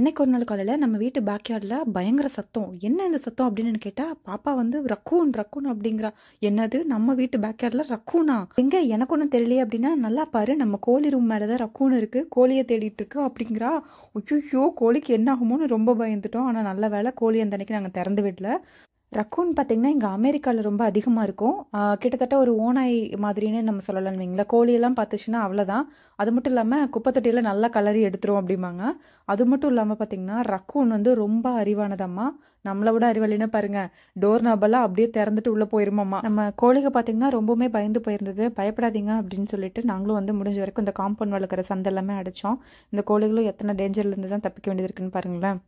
அன்னைக்கு ஒரு நாள் காலையில் நம்ம வீட்டு பேக்யார்டில் பயங்கர சத்தம் என்ன இந்த சத்தம் அப்படின்னு கேட்டால் பாப்பா வந்து ரக்கூன் ரக்கூன் அப்படிங்கிறா என்னது நம்ம வீட்டு பேக்யார்டில் ரக்கூனா எங்கே எனக்கு ஒன்றும் தெரியலையே அப்படின்னா நல்லா பாரு நம்ம கோழி ரூம் மேலே தான் ரக்கூன் இருக்குது கோழியை தேடிட்டு இருக்கு அப்படிங்கிறா ஐயோ கோழிக்கு என்ன ஆகுமோன்னு ரொம்ப பயந்துட்டோம் ஆனால் நல்ல வேலை கோழி அந்த அன்னைக்கு நாங்கள் திறந்து விடல ரக்கூன் பார்த்தீங்கன்னா இங்கே அமெரிக்காவில் ரொம்ப அதிகமாக இருக்கும் கிட்டத்தட்ட ஒரு ஓனாய் மாதிரின்னு நம்ம சொல்லலாம்னு வைங்களேன் கோழியெல்லாம் பார்த்துச்சுன்னா அவ்வளோதான் அது மட்டும் இல்லாமல் குப்பைத்தொட்டியில் நல்லா கலரி எடுத்துரும் அப்படிம்பாங்க அது மட்டும் இல்லாமல் பார்த்தீங்கன்னா ரக்கூன் வந்து ரொம்ப அறிவானதம்மா நம்மளை விட அறிவாளினா பாருங்கள் டோர் நபெல்லாம் அப்படியே திறந்துட்டு உள்ளே போயிருமாம்மா நம்ம கோழிக பார்த்திங்கன்னா ரொம்பவுமே பயந்து போயிருந்தது பயப்படாதீங்க அப்படின்னு சொல்லிட்டு நாங்களும் வந்து முடிஞ்ச வரைக்கும் இந்த காம்பவுண்ட் வளர்க்குற சந்தை எல்லாமே அடித்தோம் இந்த கோழிகளும் எத்தனை டேஞ்சர்லேருந்து தான் தப்பிக்க வேண்டியது இருக்குன்னு பாருங்களேன்